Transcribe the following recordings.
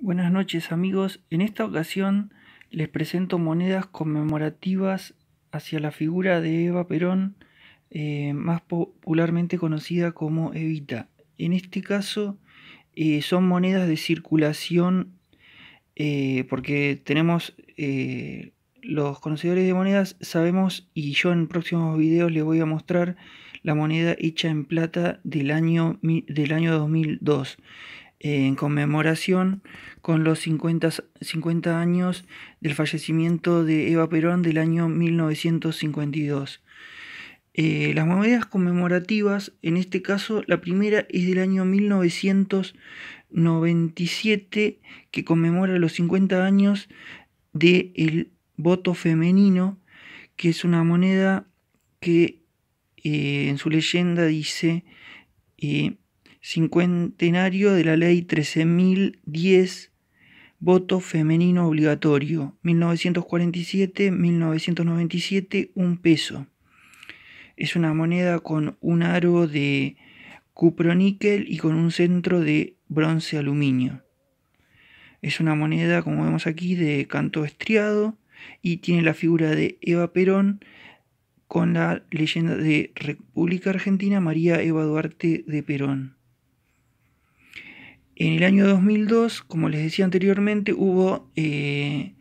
Buenas noches amigos, en esta ocasión les presento monedas conmemorativas hacia la figura de Eva Perón, eh, más popularmente conocida como Evita. En este caso eh, son monedas de circulación eh, porque tenemos los conocedores de monedas sabemos y yo en próximos videos les voy a mostrar la moneda hecha en plata del año, del año 2002 en conmemoración con los 50, años del fallecimiento de Eva Perón del año 1952. Eh, las monedas conmemorativas, en este caso la primera es del año 1997, que conmemora los 50 años del voto femenino, que es una moneda que eh, en su leyenda dice... Eh, cincuentenario de la ley 13.010, voto femenino obligatorio, 1947-1997, un peso. Es una moneda con un aro de cuproníquel y con un centro de bronce aluminio. Es una moneda, como vemos aquí, de canto estriado y tiene la figura de Eva Perón con la leyenda de República Argentina María Eva Duarte de Perón. En el año 2002, como les decía anteriormente, hubo eh,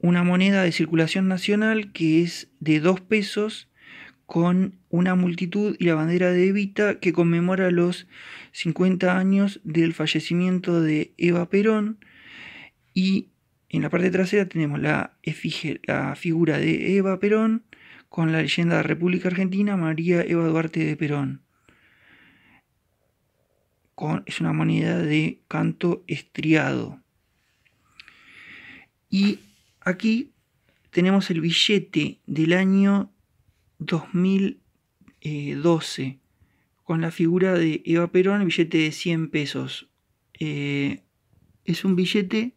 una moneda de circulación nacional que es de 2 pesos con una multitud y la bandera de Evita que conmemora los 50 años del fallecimiento de Eva Perón y en la parte trasera tenemos la, la figura de Eva Perón con la leyenda de República Argentina María Eva Duarte de Perón con, es una moneda de canto estriado. Y aquí tenemos el billete del año 2012 con la figura de Eva Perón, el billete de 100 pesos. Eh, es un billete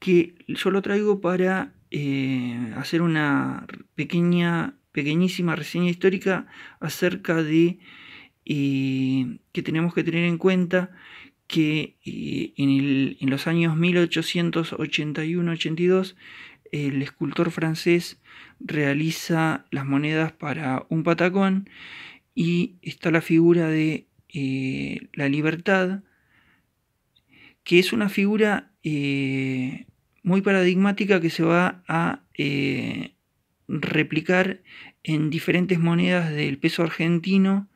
que yo lo traigo para eh, hacer una pequeña, pequeñísima reseña histórica acerca de y que tenemos que tener en cuenta que eh, en, los años 1881-82 el escultor francés realiza las monedas para un patacón y está la figura de eh, la libertad, que es una figura eh, muy paradigmática que se va a replicar en diferentes monedas del peso argentino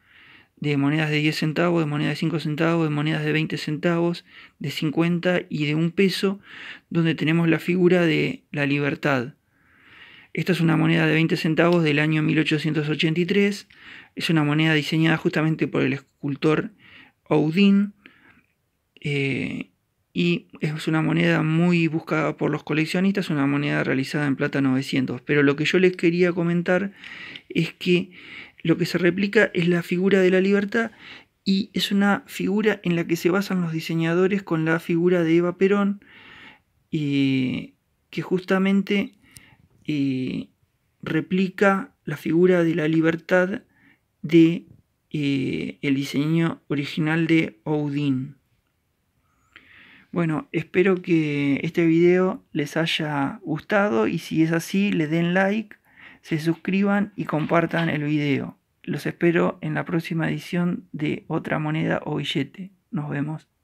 de monedas de 10 centavos, de monedas de 5 centavos, de monedas de 20 centavos, de 50 y de un peso, donde tenemos la figura de la libertad. Esta es una moneda de 20 centavos del año 1883, es una moneda diseñada justamente por el escultor Audin eh, y es una moneda muy buscada por los coleccionistas, una moneda realizada en plata 900. Pero lo que yo les quería comentar es que lo que se replica es la figura de la libertad y es una figura en la que se basan los diseñadores con la figura de Eva Perón, que justamente eh, replica la figura de la libertad de eh, el diseño original de Odin. Bueno, espero que este video les haya gustado y si es así, le den like se suscriban y compartan el video. Los espero en la próxima edición de Otra Moneda o Billete. Nos vemos.